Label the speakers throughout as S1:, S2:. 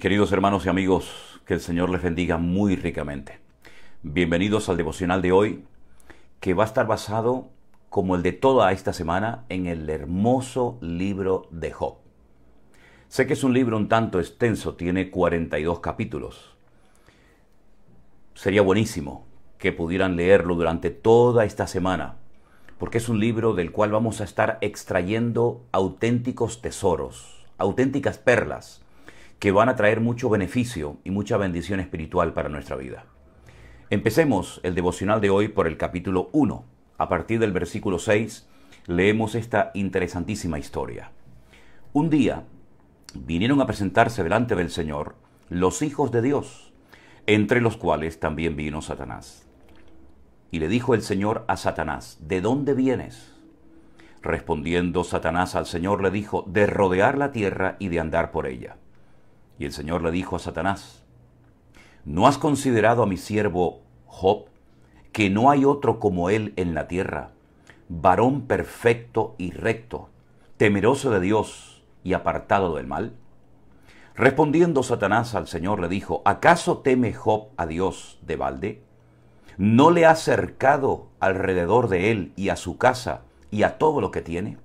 S1: queridos hermanos y amigos, que el Señor les bendiga muy ricamente. Bienvenidos al devocional de hoy, que va a estar basado, como el de toda esta semana, en el hermoso libro de Job. Sé que es un libro un tanto extenso, tiene 42 capítulos. Sería buenísimo que pudieran leerlo durante toda esta semana, porque es un libro del cual vamos a estar extrayendo auténticos tesoros, auténticas perlas que van a traer mucho beneficio y mucha bendición espiritual para nuestra vida. Empecemos el devocional de hoy por el capítulo 1. A partir del versículo 6 leemos esta interesantísima historia. Un día vinieron a presentarse delante del Señor los hijos de Dios, entre los cuales también vino Satanás. Y le dijo el Señor a Satanás, ¿de dónde vienes? Respondiendo Satanás al Señor le dijo, de rodear la tierra y de andar por ella. Y el Señor le dijo a Satanás, ¿no has considerado a mi siervo Job, que no hay otro como él en la tierra, varón perfecto y recto, temeroso de Dios y apartado del mal? Respondiendo Satanás al Señor le dijo, ¿acaso teme Job a Dios de balde? ¿No le ha cercado alrededor de él y a su casa y a todo lo que tiene?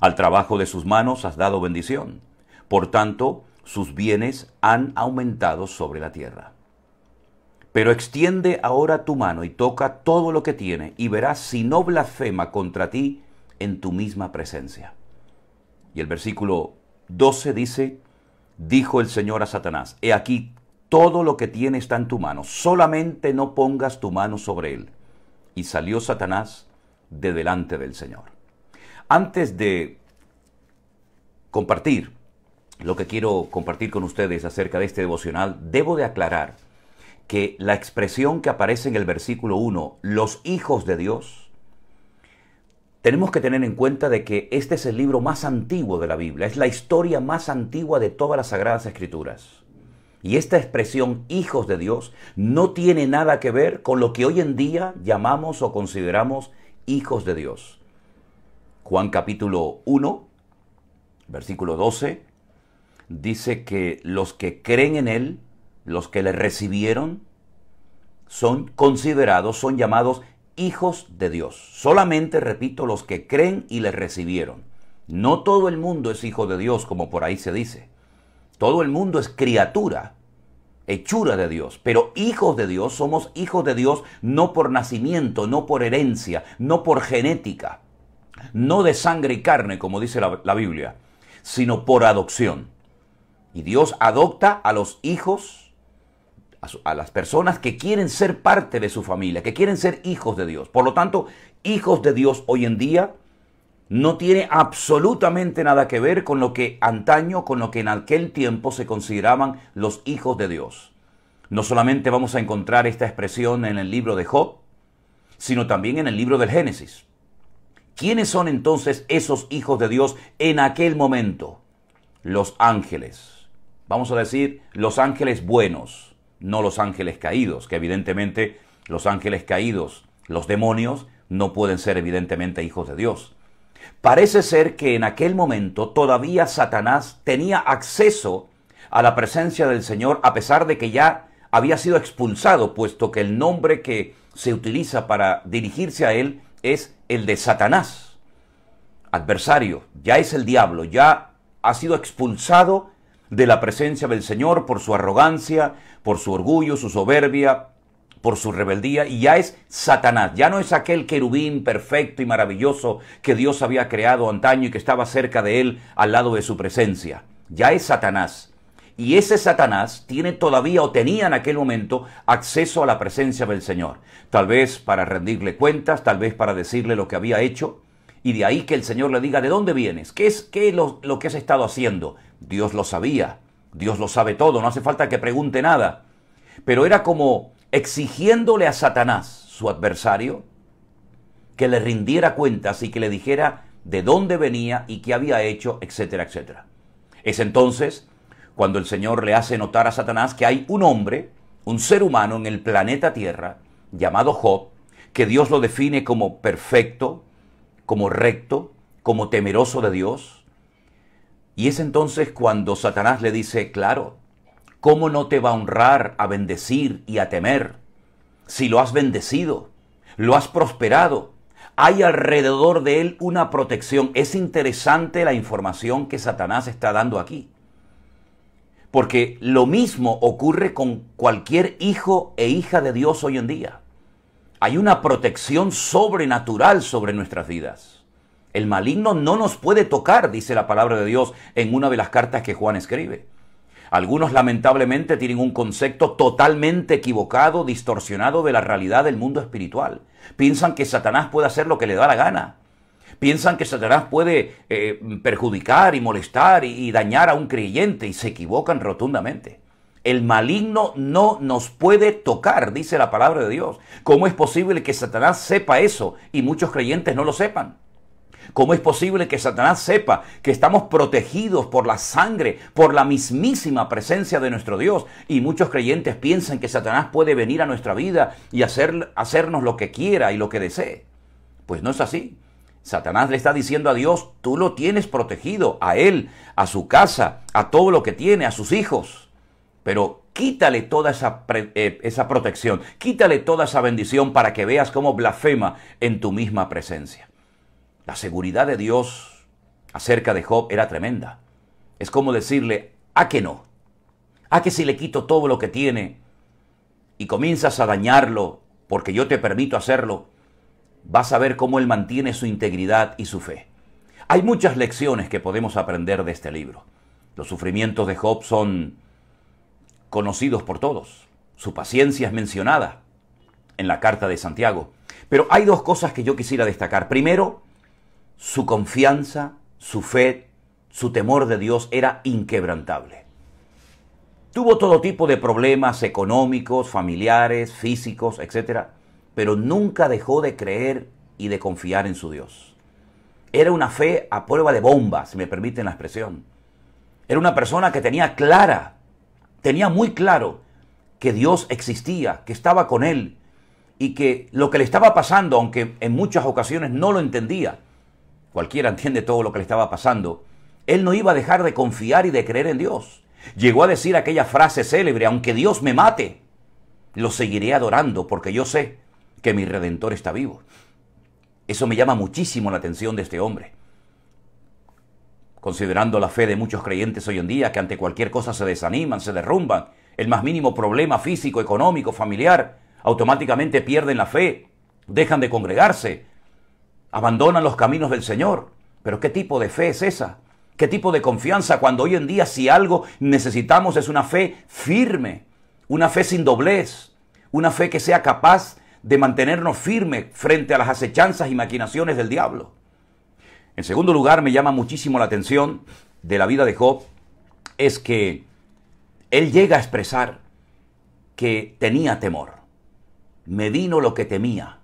S1: Al trabajo de sus manos has dado bendición. Por tanto, sus bienes han aumentado sobre la tierra. Pero extiende ahora tu mano y toca todo lo que tiene, y verás si no blasfema contra ti en tu misma presencia. Y el versículo 12 dice, dijo el Señor a Satanás, he aquí, todo lo que tiene está en tu mano, solamente no pongas tu mano sobre él. Y salió Satanás de delante del Señor. Antes de compartir lo que quiero compartir con ustedes acerca de este devocional, debo de aclarar que la expresión que aparece en el versículo 1, los hijos de Dios, tenemos que tener en cuenta de que este es el libro más antiguo de la Biblia, es la historia más antigua de todas las sagradas escrituras. Y esta expresión hijos de Dios no tiene nada que ver con lo que hoy en día llamamos o consideramos hijos de Dios. Juan capítulo 1, versículo 12, dice que los que creen en Él, los que le recibieron, son considerados, son llamados hijos de Dios. Solamente, repito, los que creen y le recibieron. No todo el mundo es hijo de Dios, como por ahí se dice. Todo el mundo es criatura, hechura de Dios. Pero hijos de Dios somos hijos de Dios no por nacimiento, no por herencia, no por genética, no de sangre y carne, como dice la, Biblia, sino por adopción. Y Dios adopta a los hijos, a, las personas que quieren ser parte de su familia, que quieren ser hijos de Dios. Por lo tanto, hijos de Dios hoy en día no tiene absolutamente nada que ver con lo que antaño, con lo que en aquel tiempo se consideraban los hijos de Dios. No solamente vamos a encontrar esta expresión en el libro de Job, sino también en el libro del Génesis. ¿Quiénes son entonces esos hijos de Dios en aquel momento? Los ángeles vamos a decir, los ángeles buenos, no los ángeles caídos, que evidentemente los ángeles caídos, los demonios, no pueden ser evidentemente hijos de Dios. Parece ser que en aquel momento todavía Satanás tenía acceso a la presencia del Señor a pesar de que ya había sido expulsado, puesto que el nombre que se utiliza para dirigirse a él es el de Satanás. Adversario, ya es el diablo, ya ha sido expulsado de la presencia del Señor por su arrogancia, por su orgullo, su soberbia, por su rebeldía y ya es Satanás, ya no es aquel querubín perfecto y maravilloso que Dios había creado antaño y que estaba cerca de él al lado de su presencia, ya es Satanás. Y ese Satanás tiene todavía o tenía en aquel momento acceso a la presencia del Señor, tal vez para rendirle cuentas, tal vez para decirle lo que había hecho, y de ahí que el Señor le diga, ¿de dónde vienes? ¿Qué es, qué lo que has estado haciendo? Dios lo sabía, Dios lo sabe todo, no hace falta que pregunte nada. Pero era como exigiéndole a Satanás, su adversario, que le rindiera cuentas y que le dijera de dónde venía y qué había hecho, etcétera, etcétera. Es entonces cuando el Señor le hace notar a Satanás que hay un hombre, un ser humano en el planeta Tierra, llamado Job, que Dios lo define como perfecto, como recto, como temeroso de Dios, y es entonces cuando Satanás le dice, claro, ¿cómo no te va a honrar, a bendecir y a temer? Si lo has bendecido, lo has prosperado, hay alrededor de él una protección. Es interesante la información que Satanás está dando aquí. Porque lo mismo ocurre con cualquier hijo e hija de Dios hoy en día. Hay una protección sobrenatural sobre nuestras vidas. El maligno no nos puede tocar, dice la palabra de Dios en una de las cartas que Juan escribe. Algunos lamentablemente tienen un concepto totalmente equivocado, distorsionado de la realidad del mundo espiritual. Piensan que Satanás puede hacer lo que le da la gana. Piensan que Satanás puede eh, perjudicar y molestar y dañar a un creyente y se equivocan rotundamente. El maligno no nos puede tocar, dice la palabra de Dios. ¿Cómo es posible que Satanás sepa eso y muchos creyentes no lo sepan? ¿Cómo es posible que Satanás sepa que estamos protegidos por la sangre, por la mismísima presencia de nuestro Dios? Y muchos creyentes piensan que Satanás puede venir a nuestra vida y hacer, hacernos lo que quiera y lo que desee. Pues no es así. Satanás le está diciendo a Dios, tú lo tienes protegido, a él, a su casa, a todo lo que tiene, a sus hijos. Pero quítale toda esa, eh, esa protección, quítale toda esa bendición para que veas cómo blasfema en tu misma presencia. La seguridad de Dios acerca de Job era tremenda. Es como decirle, ¿a que no? ¿A que si le quito todo lo que tiene y comienzas a dañarlo porque yo te permito hacerlo? Vas a ver cómo él mantiene su integridad y su fe. Hay muchas lecciones que podemos aprender de este libro. Los sufrimientos de Job son conocidos por todos. Su paciencia es mencionada en la carta de Santiago. Pero hay dos cosas que yo quisiera destacar. Primero, su confianza, su fe, su temor de Dios era inquebrantable. Tuvo todo tipo de problemas económicos, familiares, físicos, etc. Pero nunca dejó de creer y de confiar en su Dios. Era una fe a prueba de bomba, si me permiten la expresión. Era una persona que tenía clara, tenía muy claro que Dios existía, que estaba con él y que lo que le estaba pasando, aunque en muchas ocasiones no lo entendía, cualquiera entiende todo lo que le estaba pasando, él no iba a dejar de confiar y de creer en Dios. Llegó a decir aquella frase célebre, aunque Dios me mate, lo seguiré adorando porque yo sé que mi redentor está vivo. Eso me llama muchísimo la atención de este hombre. Considerando la fe de muchos creyentes hoy en día que ante cualquier cosa se desaniman, se derrumban, el más mínimo problema físico, económico, familiar, automáticamente pierden la fe, dejan de congregarse, abandonan los caminos del Señor. Pero ¿qué tipo de fe es esa? ¿Qué tipo de confianza cuando hoy en día si algo necesitamos es una fe firme, una fe sin doblez, una fe que sea capaz de mantenernos firmes frente a las acechanzas y maquinaciones del diablo? En segundo lugar, me llama muchísimo la atención de la vida de Job es que él llega a expresar que tenía temor. Me vino lo que temía.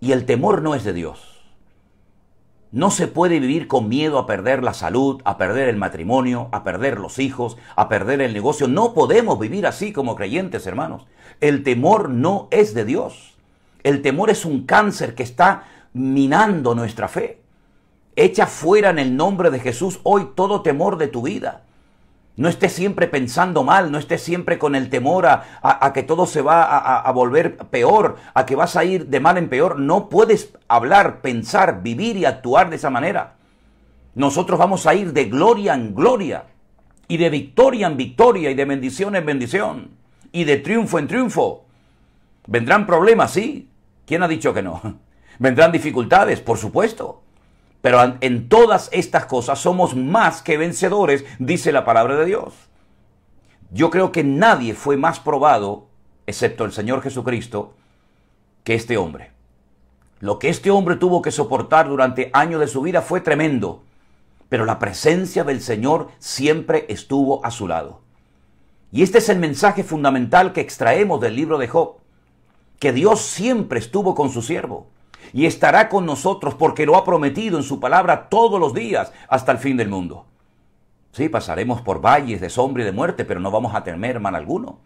S1: Y el temor no es de Dios. No se puede vivir con miedo a perder la salud, a perder el matrimonio, a perder los hijos, a perder el negocio. No podemos vivir así como creyentes, hermanos. El temor no es de Dios. El temor es un cáncer que está minando nuestra fe. Echa fuera en el nombre de Jesús hoy todo temor de tu vida. No estés siempre pensando mal, no estés siempre con el temor a, que todo se va a, a, volver peor, a que vas a ir de mal en peor. No puedes hablar, pensar, vivir y actuar de esa manera. Nosotros vamos a ir de gloria en gloria y de victoria en victoria y de bendición en bendición y de triunfo en triunfo. Vendrán problemas, sí. ¿Quién ha dicho que no? Vendrán dificultades, por supuesto. Pero en todas estas cosas somos más que vencedores, dice la palabra de Dios. Yo creo que nadie fue más probado, excepto el Señor Jesucristo, que este hombre. Lo que este hombre tuvo que soportar durante años de su vida fue tremendo, pero la presencia del Señor siempre estuvo a su lado. Y este es el mensaje fundamental que extraemos del libro de Job, que Dios siempre estuvo con su siervo y estará con nosotros porque lo ha prometido en su palabra todos los días hasta el fin del mundo. Sí, pasaremos por valles de sombra y de muerte, pero no vamos a temer mal alguno.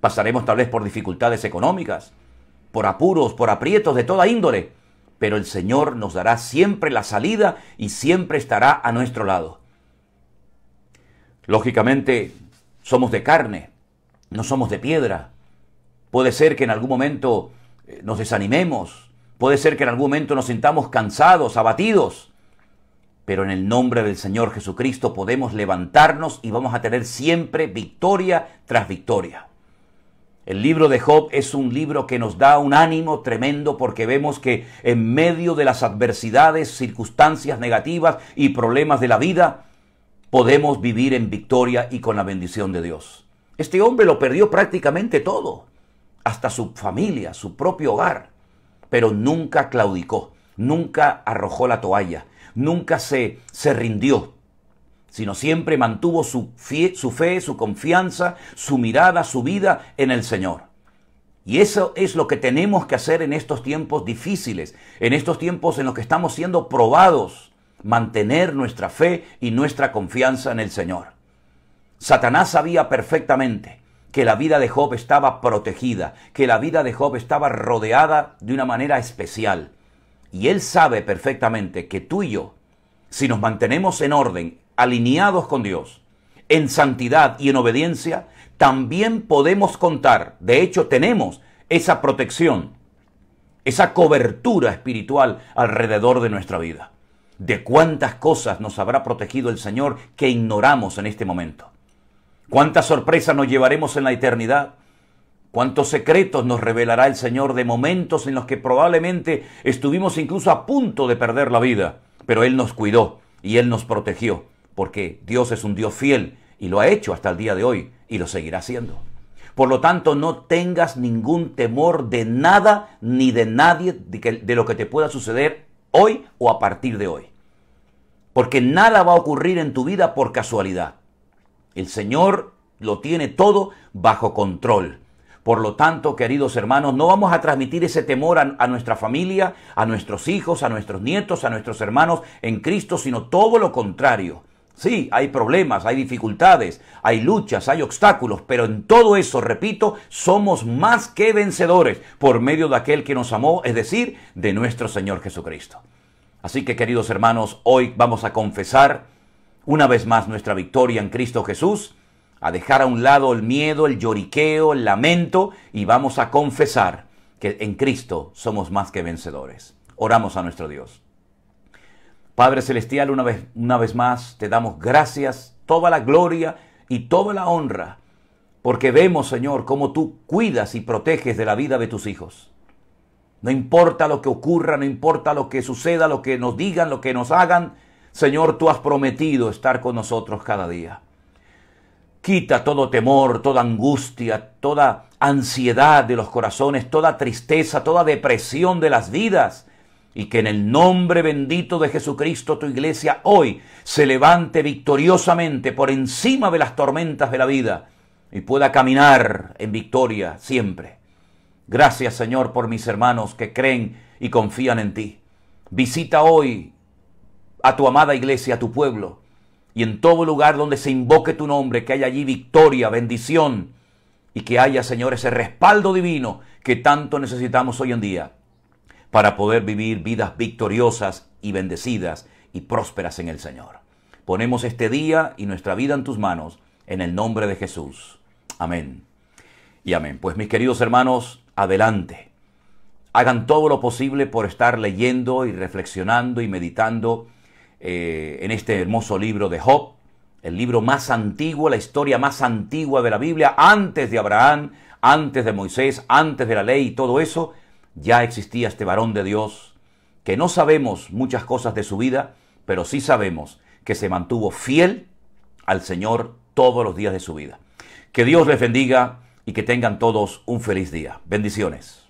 S1: Pasaremos tal vez por dificultades económicas, por apuros, por aprietos de toda índole, pero el Señor nos dará siempre la salida y siempre estará a nuestro lado. Lógicamente, somos de carne, no somos de piedra. Puede ser que en algún momento eh, nos desanimemos, Puede ser que en algún momento nos sintamos cansados, abatidos, pero en el nombre del Señor Jesucristo podemos levantarnos y vamos a tener siempre victoria tras victoria. El libro de Job es un libro que nos da un ánimo tremendo porque vemos que en medio de las adversidades, circunstancias negativas y problemas de la vida, podemos vivir en victoria y con la bendición de Dios. Este hombre lo perdió prácticamente todo, hasta su familia, su propio hogar pero nunca claudicó, nunca arrojó la toalla, nunca se, se rindió, sino siempre mantuvo su, su fe, su confianza, su mirada, su vida en el Señor. Y eso es lo que tenemos que hacer en estos tiempos difíciles, en estos tiempos en los que estamos siendo probados, mantener nuestra fe y nuestra confianza en el Señor. Satanás sabía perfectamente que la vida de Job estaba protegida, que la vida de Job estaba rodeada de una manera especial. Y él sabe perfectamente que tú y yo, si nos mantenemos en orden, alineados con Dios, en santidad y en obediencia, también podemos contar, de hecho tenemos esa protección, esa cobertura espiritual alrededor de nuestra vida. De cuántas cosas nos habrá protegido el Señor que ignoramos en este momento. ¿Cuántas sorpresas nos llevaremos en la eternidad? ¿Cuántos secretos nos revelará el Señor de momentos en los que probablemente estuvimos incluso a punto de perder la vida? Pero Él nos cuidó y Él nos protegió, porque Dios es un Dios fiel y lo ha hecho hasta el día de hoy y lo seguirá haciendo. Por lo tanto, no tengas ningún temor de nada ni de nadie de, de, lo que te pueda suceder hoy o a partir de hoy. Porque nada va a ocurrir en tu vida por casualidad. El Señor lo tiene todo bajo control. Por lo tanto, queridos hermanos, no vamos a transmitir ese temor a, nuestra familia, a nuestros hijos, a nuestros nietos, a nuestros hermanos en Cristo, sino todo lo contrario. Sí, hay problemas, hay dificultades, hay luchas, hay obstáculos, pero en todo eso, repito, somos más que vencedores por medio de aquel que nos amó, es decir, de nuestro Señor Jesucristo. Así que, queridos hermanos, hoy vamos a confesar una vez más nuestra victoria en Cristo Jesús, a dejar a un lado el miedo, el lloriqueo, el lamento y vamos a confesar que en Cristo somos más que vencedores. Oramos a nuestro Dios. Padre Celestial, una vez, una vez más te damos gracias, toda la gloria y toda la honra, porque vemos, Señor, cómo tú cuidas y proteges de la vida de tus hijos. No importa lo que ocurra, no importa lo que suceda, lo que nos digan, lo que nos hagan, Señor, tú has prometido estar con nosotros cada día. Quita todo temor, toda angustia, toda ansiedad de los corazones, toda tristeza, toda depresión de las vidas. Y que en el nombre bendito de Jesucristo tu iglesia hoy se levante victoriosamente por encima de las tormentas de la vida y pueda caminar en victoria siempre. Gracias Señor por mis hermanos que creen y confían en ti. Visita hoy a tu amada iglesia, a tu pueblo, y en todo lugar donde se invoque tu nombre, que haya allí victoria, bendición, y que haya, Señor, ese respaldo divino que tanto necesitamos hoy en día para poder vivir vidas victoriosas y bendecidas y prósperas en el Señor. Ponemos este día y nuestra vida en tus manos, en el nombre de Jesús. Amén. Y amén. Pues mis queridos hermanos, adelante. Hagan todo lo posible por estar leyendo y reflexionando y meditando eh, en este hermoso libro de Job, el libro más antiguo, la historia más antigua de la Biblia, antes de Abraham, antes de Moisés, antes de la ley y todo eso, ya existía este varón de Dios, que no sabemos muchas cosas de su vida, pero sí sabemos que se mantuvo fiel al Señor todos los días de su vida. Que Dios les bendiga y que tengan todos un feliz día. Bendiciones.